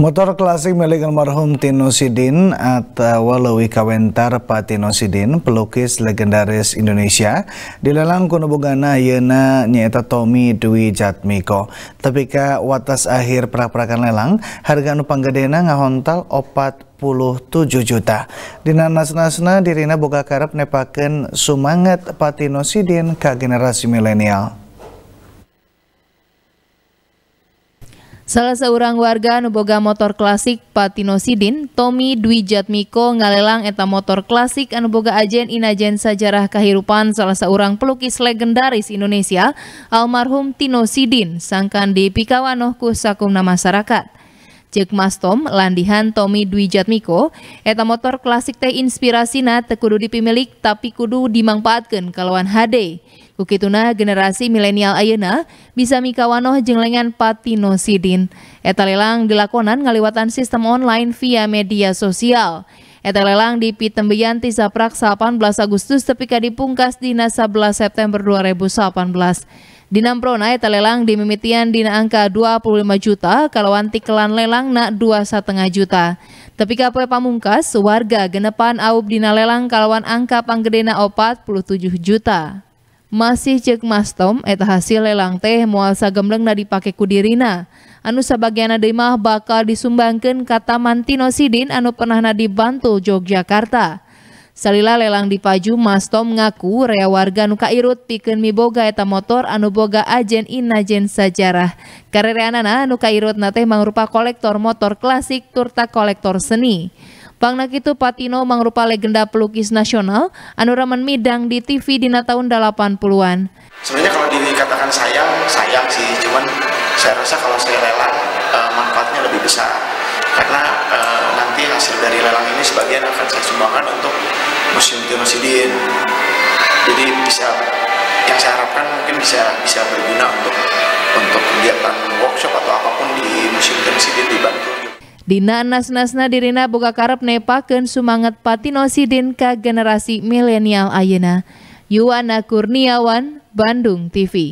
Motor klasik milik almarhum Tino Sidin atau Walawi Kawentar Patino Sidin, pelukis legendaris Indonesia, dilelang kuno bogana yena nyeta Tommy Dwi Jatmiko. Tapi ke watas akhir perak-perakan lelang, harga gede anu panggedena ngahontal opat 47 juta. Dina Nasna nasna dirina boga karep nepaken sumangat Patino Sidin ke generasi milenial. Salah seorang warga nuboga motor klasik Patino Sidin, Tommy Dwi Jatmiko ngalelang eta motor klasik anuboga ajen inajen sejarah kehidupan salah seorang pelukis legendaris Indonesia, almarhum Tino Sidin, sangkan di Pikawanoh sakumna masyarakat. Mas Tom landihan Tommy Dwi Jatmiko, eta motor klasik teh inspirasi inspirasina tekudu dipimilik tapi kudu dimangpaatkan kalauan HD. Kukituna generasi milenial ayena bisa mikawanoh jenglengan patino sidin. Eta lelang dilakonan ngaliwatan sistem online via media sosial. Eta lelang di Pitembian Tisaprak 18 Agustus tepika dipungkas dina 11 September 2018. Dina Prona eta lelang dimimitian dina angka 25 juta kalau tikelan lelang na 2,5 juta. Tapi kapoe pamungkas warga genepan aub dina lelang kalawan angka panggedena 47 juta masih cek mastom eta hasil lelang teh mual sagemleng na dipake kudirina anu sebagian mah bakal disumbangkan kata Mantinosidin anu pernah na dibantu Yogyakarta Salila lelang dipaju Mastom ngaku rea warga nu kairut mi miboga eta motor anu boga ajen inajen sajarah. Karereanana anu kairutna teh mangrupa kolektor motor klasik turta kolektor seni. Pang Nakitu Patino mangrupa legenda pelukis nasional anu ramen midang di TV dina tahun 80-an. Sebenarnya kalau dikatakan sayang, sayang sih, cuman saya rasa kalau saya lelang eh, manfaatnya lebih besar karena eh, nanti hasil dari lelang ini sebagian akan saya sumbangkan untuk Museum Tino Sidin. Jadi bisa yang saya harapkan mungkin bisa bisa berguna untuk untuk dia Dina nas-nasna dirina buka karep nepaken sumanget patinosidin ka generasi milenial ayena. Yuwana Kurniawan, Bandung TV.